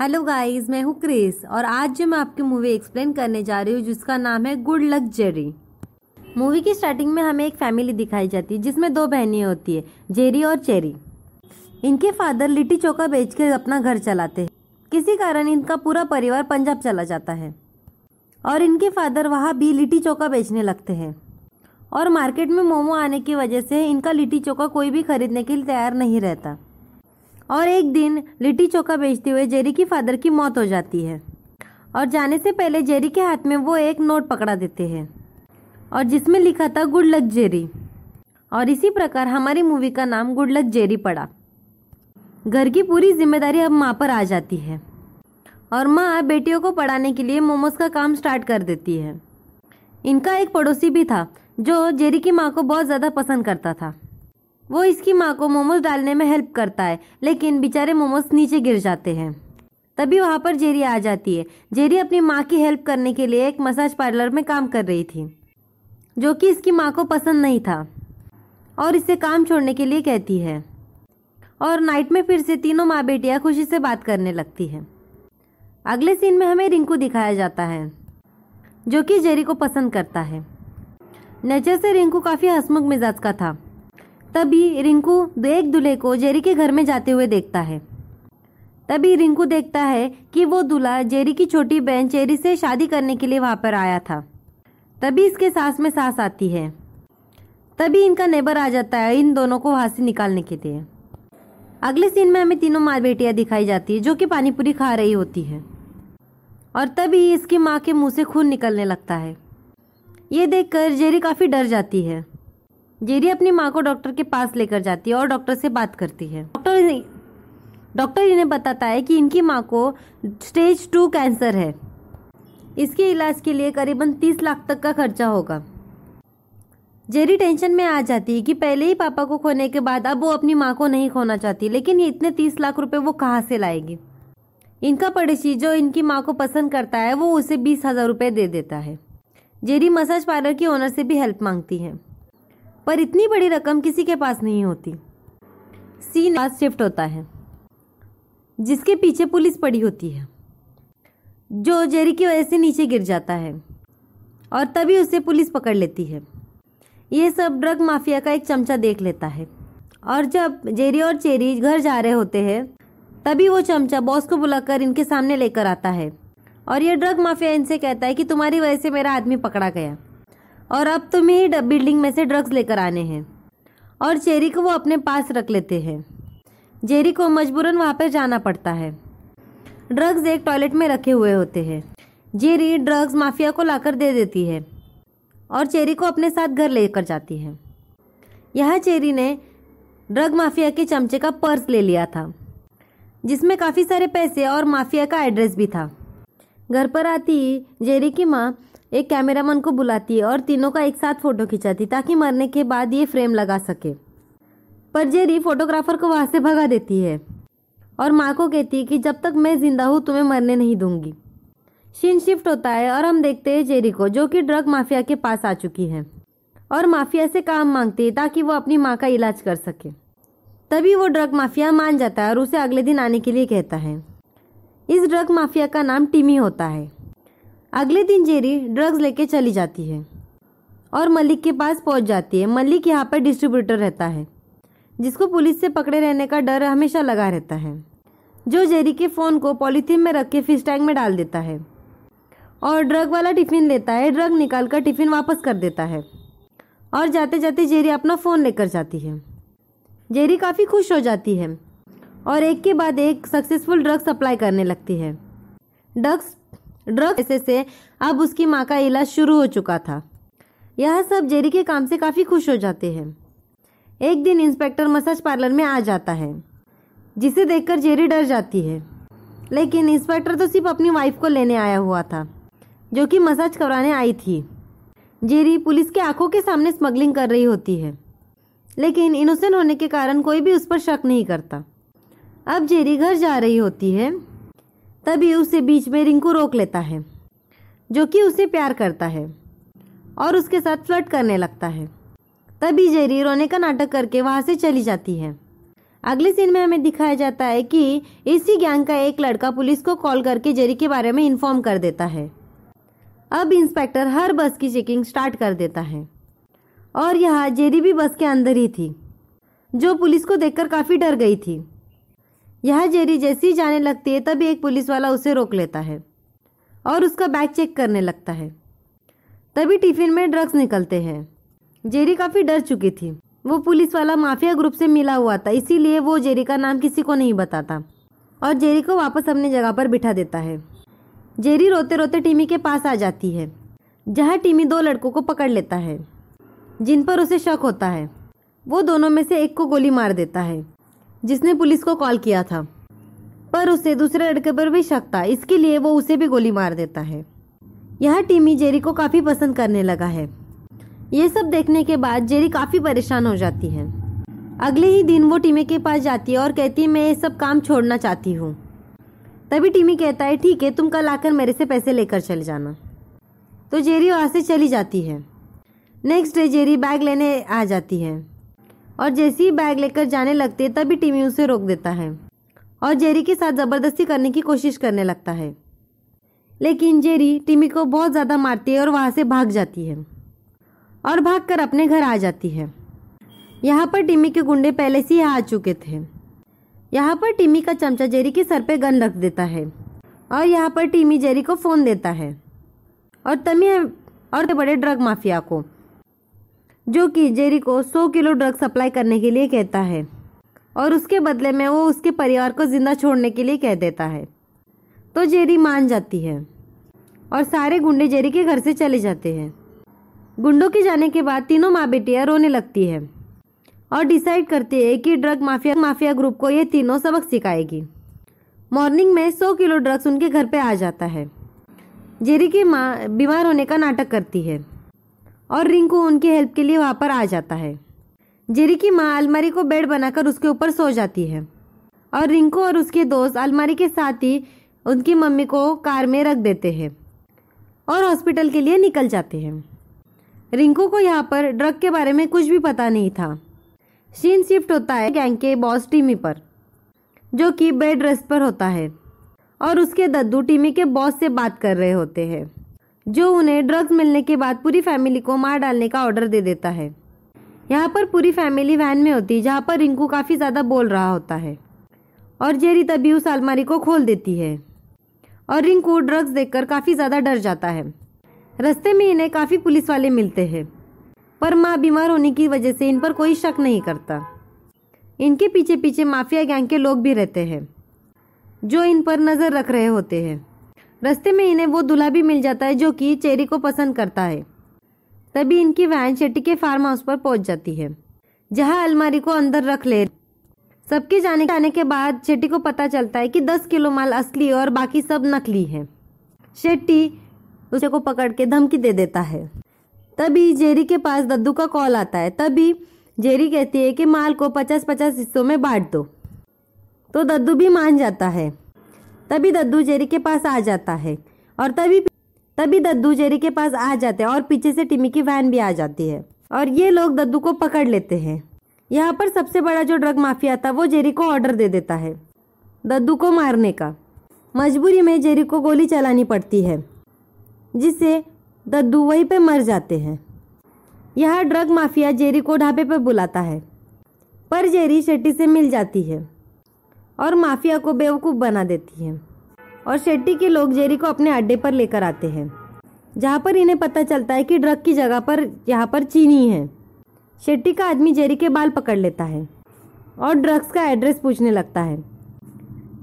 hello guys मैं हूँ Chris और आज जो मैं आपकी मूवी एक्सप्लेन करने जा रही हूँ जिसका नाम है गुड लक जेरी मूवी की स्टार्टिंग में हमें एक फैमिली दिखाई जाती है जिसमें दो बहनें होती है जेरी और चेरी इनके फादर लिट्टी चौका बेचकर अपना घर चलाते हैं किसी कारण इनका पूरा परिवार पंजाब चला जाता है और इनके फादर वहाँ भी लिट्टी चौका बेचने लगते हैं और मार्केट में मोमो आने की वजह से इनका लिट्टी चौका कोई भी खरीदने के लिए तैयार नहीं रहता और एक दिन लिट्टी चोखा बेचते हुए जेरी की फादर की मौत हो जाती है और जाने से पहले जेरी के हाथ में वो एक नोट पकड़ा देते हैं और जिसमें लिखा था गुड लक जेरी और इसी प्रकार हमारी मूवी का नाम गुड लक जेरी पड़ा घर की पूरी जिम्मेदारी अब माँ पर आ जाती है और माँ बेटियों को पढ़ाने के लिए मोमोज का काम स्टार्ट कर देती है इनका एक पड़ोसी भी था जो जेरी की माँ को बहुत ज़्यादा पसंद करता था वो इसकी माँ को मोमोज डालने में हेल्प करता है लेकिन बेचारे मोमोज नीचे गिर जाते हैं तभी वहाँ पर जेरी आ जाती है जेरी अपनी माँ की हेल्प करने के लिए एक मसाज पार्लर में काम कर रही थी जो कि इसकी माँ को पसंद नहीं था और इसे काम छोड़ने के लिए कहती है और नाइट में फिर से तीनों माँ बेटियाँ खुशी से बात करने लगती हैं अगले सीन में हमें रिंकू दिखाया जाता है जो कि जेरी को पसंद करता है नेचर से रिंकू काफ़ी हसमुख मिजाज का था तभी रिंकू एक दूल्हे को जेरी के घर में जाते हुए देखता है तभी रिंकू देखता है कि वो दूल्हा जेरी की छोटी बहन चेरी से शादी करने के लिए वहाँ पर आया था तभी इसके सास में सास आती है तभी इनका नेबर आ जाता है इन दोनों को वहाँ से निकालने के लिए अगले सीन में हमें तीनों माँ बेटियाँ दिखाई जाती है जो कि पानीपुरी खा रही होती है और तभी इसकी माँ के मुंह से खून निकलने लगता है ये देखकर जेरी काफ़ी डर जाती है जेरी अपनी माँ को डॉक्टर के पास लेकर जाती है और डॉक्टर से बात करती है डॉक्टर डॉक्टर इन्हें बताता है कि इनकी माँ को स्टेज टू कैंसर है इसके इलाज के लिए करीबन तीस लाख तक का खर्चा होगा जेरी टेंशन में आ जाती है कि पहले ही पापा को खोने के बाद अब वो अपनी माँ को नहीं खोना चाहती लेकिन ये इतने तीस लाख रुपए वो कहाँ से लाएगी इनका पड़ोसी जो इनकी माँ को पसंद करता है वो उसे बीस हजार रुपये दे देता है जेरी मसाज पार्लर की ओनर से भी हेल्प मांगती है पर इतनी बड़ी रकम किसी के पास नहीं होती सीन पास शिफ्ट होता है जिसके पीछे पुलिस पड़ी होती है जो जेरी की वजह से नीचे गिर जाता है और तभी उसे पुलिस पकड़ लेती है यह सब ड्रग माफिया का एक चमचा देख लेता है और जब जेरी और चेरी घर जा रहे होते हैं तभी वो चमचा बॉस को बुलाकर इनके सामने लेकर आता है और यह ड्रग माफिया इनसे कहता है कि तुम्हारी वजह से मेरा आदमी पकड़ा गया और अब तुम्हें ही बिल्डिंग में से ड्रग्स लेकर आने हैं और चेरी को वो अपने पास रख लेते हैं जेरी को मजबूरन वहाँ पर जाना पड़ता है ड्रग्स एक टॉयलेट में रखे हुए होते हैं जेरी ड्रग्स माफिया को लाकर दे देती है और चेरी को अपने साथ घर लेकर जाती है यह चेरी ने ड्रग माफिया के चमचे का पर्स ले लिया था जिसमें काफ़ी सारे पैसे और माफिया का एड्रेस भी था घर पर आती ही जेरी की माँ एक कैमरामैन को बुलाती है और तीनों का एक साथ फ़ोटो खिंचाती ताकि मरने के बाद ये फ्रेम लगा सके पर जेरी फोटोग्राफर को वहाँ से भगा देती है और माँ को कहती है कि जब तक मैं ज़िंदा हूँ तुम्हें मरने नहीं दूंगी शीन शिफ्ट होता है और हम देखते हैं जेरी को जो कि ड्रग माफिया के पास आ चुकी है और माफिया से काम मांगती है ताकि वो अपनी माँ का इलाज कर सके तभी वो ड्रग माफिया मान जाता है और उसे अगले दिन आने के लिए कहता है इस ड्रग माफिया का नाम टिमी होता है अगले दिन जेरी ड्रग्स लेके चली जाती है और मलिक के पास पहुंच जाती है मलिक यहाँ पर डिस्ट्रीब्यूटर रहता है जिसको पुलिस से पकड़े रहने का डर हमेशा लगा रहता है जो जेरी के फ़ोन को पॉलीथीन में रख के फिश टैंक में डाल देता है और ड्रग वाला टिफ़िन लेता है ड्रग निकाल कर टिफ़िन वापस कर देता है और जाते जाते जेरी अपना फ़ोन लेकर जाती है जेरी काफ़ी खुश हो जाती है और एक के बाद एक सक्सेसफुल ड्रग सप्लाई करने लगती है ड्रग्स ड्रग ऐसे से अब उसकी माँ का इलाज शुरू हो चुका था यह सब जेरी के काम से काफ़ी खुश हो जाते हैं एक दिन इंस्पेक्टर मसाज पार्लर में आ जाता है जिसे देखकर जेरी डर जाती है लेकिन इंस्पेक्टर तो सिर्फ अपनी वाइफ को लेने आया हुआ था जो कि मसाज करवाने आई थी जेरी पुलिस के आंखों के सामने स्मगलिंग कर रही होती है लेकिन इनोसेंट होने के कारण कोई भी उस पर शक नहीं करता अब जेरी घर जा रही होती है तभी उसे बीच में रिंकू रोक लेता है जो कि उसे प्यार करता है और उसके साथ फ्लर्ट करने लगता है तभी जेरी रोने का नाटक करके वहाँ से चली जाती है अगले सीन में हमें दिखाया जाता है कि इसी गैंग का एक लड़का पुलिस को कॉल करके जेरी के बारे में इन्फॉर्म कर देता है अब इंस्पेक्टर हर बस की चेकिंग स्टार्ट कर देता है और यहाँ जेरी भी बस के अंदर ही थी जो पुलिस को देखकर काफ़ी डर गई थी यह जेरी जैसे ही जाने लगती है तभी एक पुलिस वाला उसे रोक लेता है और उसका बैग चेक करने लगता है तभी टिफिन में ड्रग्स निकलते हैं जेरी काफ़ी डर चुकी थी वो पुलिस वाला माफिया ग्रुप से मिला हुआ था इसीलिए वो जेरी का नाम किसी को नहीं बताता और जेरी को वापस अपनी जगह पर बिठा देता है जेरी रोते रोते टीमी के पास आ जाती है जहाँ टीमी दो लड़कों को पकड़ लेता है जिन पर उसे शक होता है वो दोनों में से एक को गोली मार देता है जिसने पुलिस को कॉल किया था पर उसे दूसरे लड़के पर भी शक था इसके लिए वो उसे भी गोली मार देता है यह टीमी जेरी को काफ़ी पसंद करने लगा है ये सब देखने के बाद जेरी काफ़ी परेशान हो जाती है अगले ही दिन वो टीमी के पास जाती है और कहती है मैं ये सब काम छोड़ना चाहती हूँ तभी टीमी कहता है ठीक है तुम कल आकर मेरे से पैसे लेकर चले जाना तो जेरी वहाँ से चली जाती है नेक्स्ट डे जेरी बैग लेने आ जाती है और जैसे ही बैग लेकर जाने लगते तभी टिमी उसे रोक देता है और जेरी के साथ ज़बरदस्ती करने की कोशिश करने लगता है लेकिन जेरी टिमी को बहुत ज़्यादा मारती है और वहाँ से भाग जाती है और भाग कर अपने घर आ जाती है यहाँ पर टिमी के गुंडे पहले से ही आ चुके थे यहाँ पर टिमी का चमचा जेरी के सर पे गन रख देता है और यहाँ पर टिमी जेरी को फ़ोन देता है और तमी और बड़े ड्रग माफिया को जो कि जेरी को 100 किलो ड्रग सप्लाई करने के लिए कहता है और उसके बदले में वो उसके परिवार को ज़िंदा छोड़ने के लिए कह देता है तो जेरी मान जाती है और सारे गुंडे जेरी के घर से चले जाते हैं गुंडों के जाने के बाद तीनों माँ बेटियाँ रोने लगती है और डिसाइड करती है कि ड्रग माफिया माफिया ग्रुप को ये तीनों सबक सिखाएगी मॉर्निंग में 100 किलो ड्रग्स उनके घर पे आ जाता है जेरी की माँ बीमार होने का नाटक करती है और रिंकू उनकी हेल्प के लिए वहाँ पर आ जाता है जेरी की माँ अलमारी को बेड बनाकर उसके ऊपर सो जाती है और रिंकू और उसके दोस्त अलमारी के साथ ही उनकी मम्मी को कार में रख देते हैं और हॉस्पिटल के लिए निकल जाते हैं रिंकू को यहाँ पर ड्रग के बारे में कुछ भी पता नहीं था शीन शिफ्ट होता है गैंग के बॉस टीमी पर जो कि बेड रेस्ट पर होता है और उसके दद्दू टीमी के बॉस से बात कर रहे होते हैं जो उन्हें ड्रग्स मिलने के बाद पूरी फैमिली को मार डालने का ऑर्डर दे देता है यहाँ पर पूरी फैमिली वैन में होती है जहाँ पर रिंकू काफ़ी ज़्यादा बोल रहा होता है और जेरी तभी उस अलमारी को खोल देती है और रिंकू ड्रग्स देखकर काफ़ी ज़्यादा डर जाता है रस्ते में इन्हें काफ़ी पुलिस वाले मिलते हैं पर माँ बीमार होने की वजह से इन पर कोई शक नहीं करता इनके पीछे पीछे माफिया गैंग के लोग भी रहते हैं जो इन पर नज़र रख रहे होते हैं रास्ते में इन्हें वो दूल्हा भी मिल जाता है जो कि चेरी को पसंद करता है तभी इनकी वैन शेट्टी के फार्म हाउस पर पहुंच जाती है जहां अलमारी को अंदर रख ले सबके जाने आने के बाद शेट्टी को पता चलता है कि दस किलो माल असली और बाकी सब नकली है शेट्टी उसे को पकड़ के धमकी दे देता है तभी जेरी के पास दद्दू का कॉल आता है तभी जेरी कहती है कि माल को पचास पचास हिस्सों में बांट दो तो दद्दू भी मान जाता है तभी दद्दू जेरी के पास आ जाता है और तभी तभी दद्दू जेरी के पास आ जाते हैं और पीछे से टिमी की वैन भी आ जाती है और ये लोग दद्दू को पकड़ लेते हैं यहाँ पर सबसे बड़ा जो ड्रग माफिया था वो जेरी को ऑर्डर दे देता है दद्दू को मारने का मजबूरी में जेरी को गोली चलानी पड़ती है जिससे दद्दू वहीं पे मर जाते हैं यह ड्रग माफिया जेरी को ढाबे पर बुलाता है पर जेरी शेट्टी से मिल जाती है और माफिया को बेवकूफ़ बना देती है और शेट्टी के लोग जेरी को अपने अड्डे पर लेकर आते हैं जहाँ पर इन्हें पता चलता है कि ड्रग की जगह पर यहाँ पर चीनी है शेट्टी का आदमी जेरी के बाल पकड़ लेता है और ड्रग्स का एड्रेस पूछने लगता है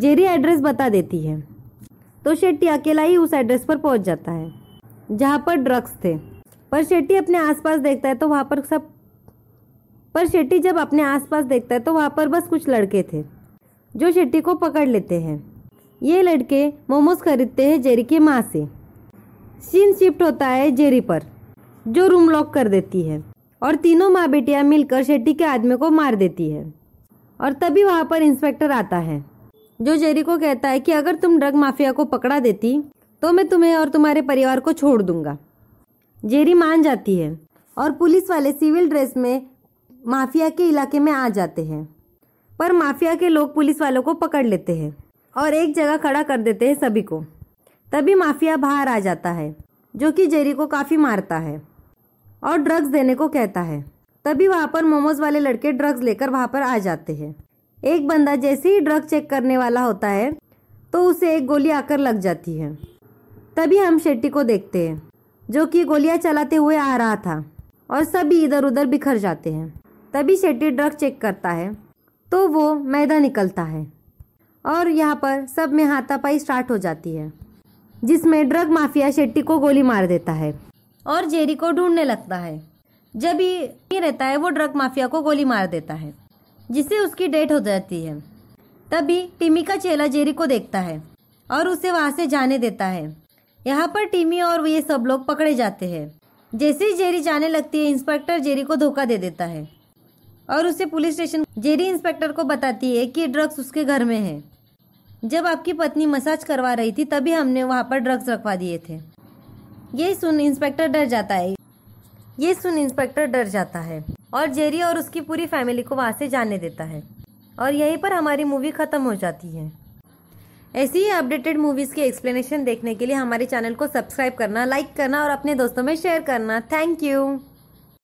जेरी एड्रेस बता देती है तो शेट्टी अकेला ही उस एड्रेस पर पहुंच जाता है जहाँ पर ड्रग्स थे पर शेट्टी अपने आसपास देखता है तो वहाँ पर सब पर शेट्टी जब अपने आसपास देखता है तो वहाँ पर बस कुछ लड़के थे जो शेट्टी को पकड़ लेते हैं ये लड़के मोमोज खरीदते हैं जेरी के माँ से सीन शिफ्ट होता है जेरी पर जो रूम लॉक कर देती है और तीनों माँ बेटियाँ मिलकर शेट्टी के आदमी को मार देती है और तभी वहाँ पर इंस्पेक्टर आता है जो जेरी को कहता है कि अगर तुम ड्रग माफिया को पकड़ा देती तो मैं तुम्हें और तुम्हारे परिवार को छोड़ दूंगा जेरी मान जाती है और पुलिस वाले सिविल ड्रेस में माफिया के इलाके में आ जाते हैं पर माफिया के लोग पुलिस वालों को पकड़ लेते हैं और एक जगह खड़ा कर देते हैं सभी को तभी माफिया बाहर आ जाता है जो कि जेरी को काफ़ी मारता है और ड्रग्स देने को कहता है तभी वहाँ पर मोमोज वाले लड़के ड्रग्स लेकर वहाँ पर आ जाते हैं एक बंदा जैसे ही ड्रग चेक करने वाला होता है तो उसे एक गोली आकर लग जाती है तभी हम शेट्टी को देखते हैं जो कि गोलियां चलाते हुए आ रहा था और सभी इधर उधर बिखर जाते हैं तभी शेट्टी ड्रग चेक करता है तो वो मैदा निकलता है और यहाँ पर सब में हाथापाई स्टार्ट हो जाती है जिसमें ड्रग माफिया शेट्टी को गोली मार देता है और जेरी को ढूंढने लगता है जब ही रहता है वो ड्रग माफिया को गोली मार देता है जिससे उसकी डेथ हो जाती है तभी टिमी का चेला जेरी को देखता है और उसे वहाँ से जाने देता है यहाँ पर टिमी और ये सब लोग पकड़े जाते हैं जैसे ही जेरी जाने लगती है इंस्पेक्टर जेरी को धोखा दे देता है और उसे पुलिस स्टेशन जेडी इंस्पेक्टर को बताती है कि ड्रग्स उसके घर में है जब आपकी पत्नी मसाज करवा रही थी तभी हमने वहाँ पर ड्रग्स रखवा दिए थे ये सुन इंस्पेक्टर डर जाता है ये सुन इंस्पेक्टर डर जाता है और जेरी और उसकी पूरी फैमिली को वहाँ से जाने देता है और यहीं पर हमारी मूवी ख़त्म हो जाती है ऐसी ही अपडेटेड मूवीज़ की एक्सप्लेनेशन देखने के लिए हमारे चैनल को सब्सक्राइब करना लाइक करना और अपने दोस्तों में शेयर करना थैंक यू